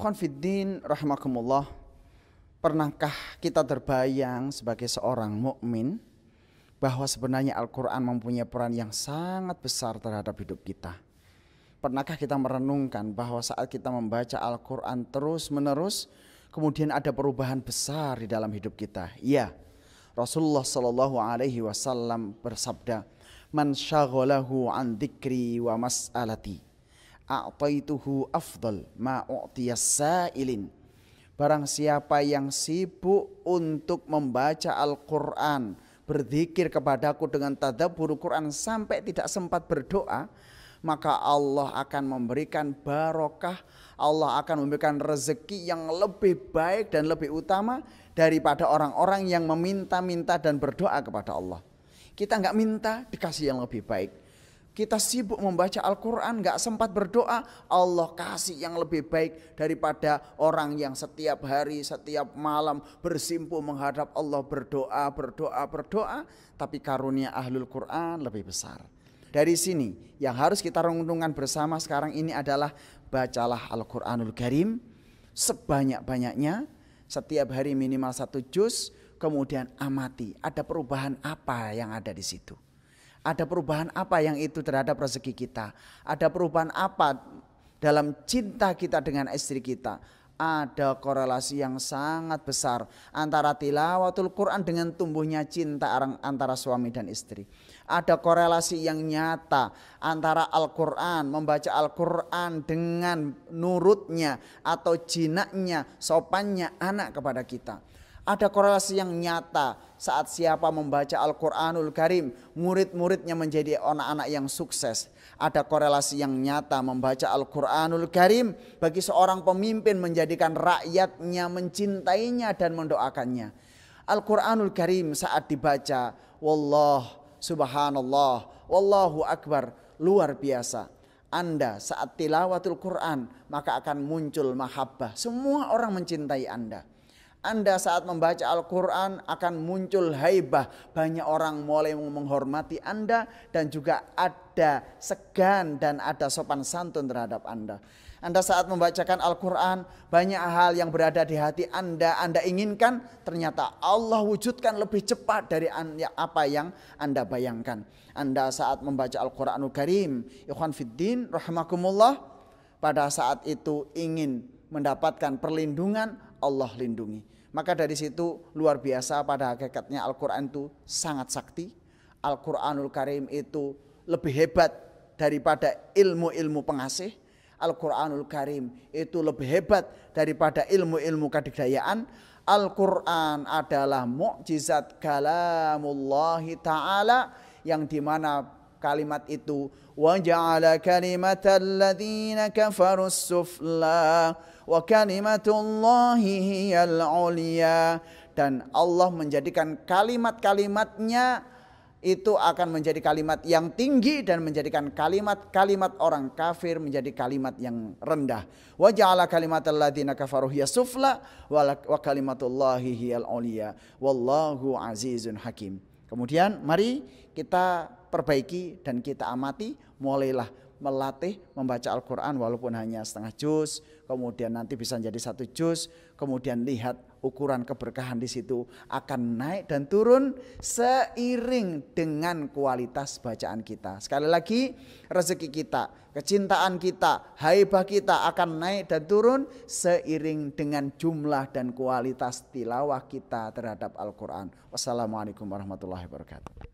Ikhwan Fiddin rahimakumullah Pernahkah kita terbayang sebagai seorang mukmin bahwa sebenarnya Al-Quran mempunyai peran yang sangat besar terhadap hidup kita? Pernahkah kita merenungkan bahwa saat kita membaca Al-Quran terus-menerus, kemudian ada perubahan besar di dalam hidup kita? Iya, Rasulullah Shallallahu Alaihi Wasallam bersabda, "Man an wa mas'alati." a'taituhu afdal ma sailin. Barang siapa yang sibuk untuk membaca Al-Quran, berzikir kepadaku dengan tadabbur Quran sampai tidak sempat berdoa, maka Allah akan memberikan barokah, Allah akan memberikan rezeki yang lebih baik dan lebih utama daripada orang-orang yang meminta-minta dan berdoa kepada Allah. Kita nggak minta, dikasih yang lebih baik. Kita sibuk membaca Al-Quran, gak sempat berdoa. Allah kasih yang lebih baik daripada orang yang setiap hari, setiap malam bersimpu menghadap Allah berdoa, berdoa, berdoa. Tapi karunia ahlul Quran lebih besar. Dari sini yang harus kita renungkan bersama sekarang ini adalah bacalah Al-Quranul Karim sebanyak-banyaknya setiap hari minimal satu juz kemudian amati ada perubahan apa yang ada di situ. Ada perubahan apa yang itu terhadap rezeki kita? Ada perubahan apa dalam cinta kita dengan istri kita? Ada korelasi yang sangat besar antara tilawatul Quran dengan tumbuhnya cinta antara suami dan istri. Ada korelasi yang nyata antara Al-Quran, membaca Al-Quran dengan nurutnya atau jinaknya, sopannya anak kepada kita ada korelasi yang nyata saat siapa membaca Al-Quranul Karim, murid-muridnya menjadi anak-anak yang sukses. Ada korelasi yang nyata membaca Al-Quranul Karim bagi seorang pemimpin menjadikan rakyatnya mencintainya dan mendoakannya. Al-Quranul Karim saat dibaca, Wallah, Subhanallah, Wallahu Akbar, luar biasa. Anda saat tilawatul Quran maka akan muncul mahabbah. Semua orang mencintai Anda. Anda saat membaca Al-Quran akan muncul haibah. Banyak orang mulai menghormati Anda dan juga ada segan dan ada sopan santun terhadap Anda. Anda saat membacakan Al-Quran banyak hal yang berada di hati Anda, Anda inginkan ternyata Allah wujudkan lebih cepat dari ya, apa yang Anda bayangkan. Anda saat membaca Al-Quranul Karim, Ikhwan Fiddin, Rahmakumullah, pada saat itu ingin mendapatkan perlindungan Allah lindungi. Maka dari situ luar biasa pada hakikatnya Al-Quran itu sangat sakti. Al-Quranul Karim itu lebih hebat daripada ilmu-ilmu pengasih. Al-Quranul Karim itu lebih hebat daripada ilmu-ilmu kedigdayaan. Al-Quran adalah mukjizat kalamullahi ta'ala yang dimana kalimat itu wa ja'ala kalimatal ladzina kafaru sufla wa kalimatullahi hiyal ulia dan Allah menjadikan kalimat-kalimatnya itu akan menjadi kalimat yang tinggi dan menjadikan kalimat-kalimat orang kafir menjadi kalimat yang rendah. Wa ja'ala kalimatal ladzina kafaru hiya sufla wa kalimatullahi hiyal ulya. Wallahu azizun hakim. Kemudian mari kita perbaiki dan kita amati, mulailah melatih membaca Al-Quran walaupun hanya setengah juz, kemudian nanti bisa jadi satu juz, kemudian lihat ukuran keberkahan di situ akan naik dan turun seiring dengan kualitas bacaan kita. Sekali lagi, rezeki kita, kecintaan kita, haibah kita akan naik dan turun seiring dengan jumlah dan kualitas tilawah kita terhadap Al-Quran. Wassalamualaikum warahmatullahi wabarakatuh.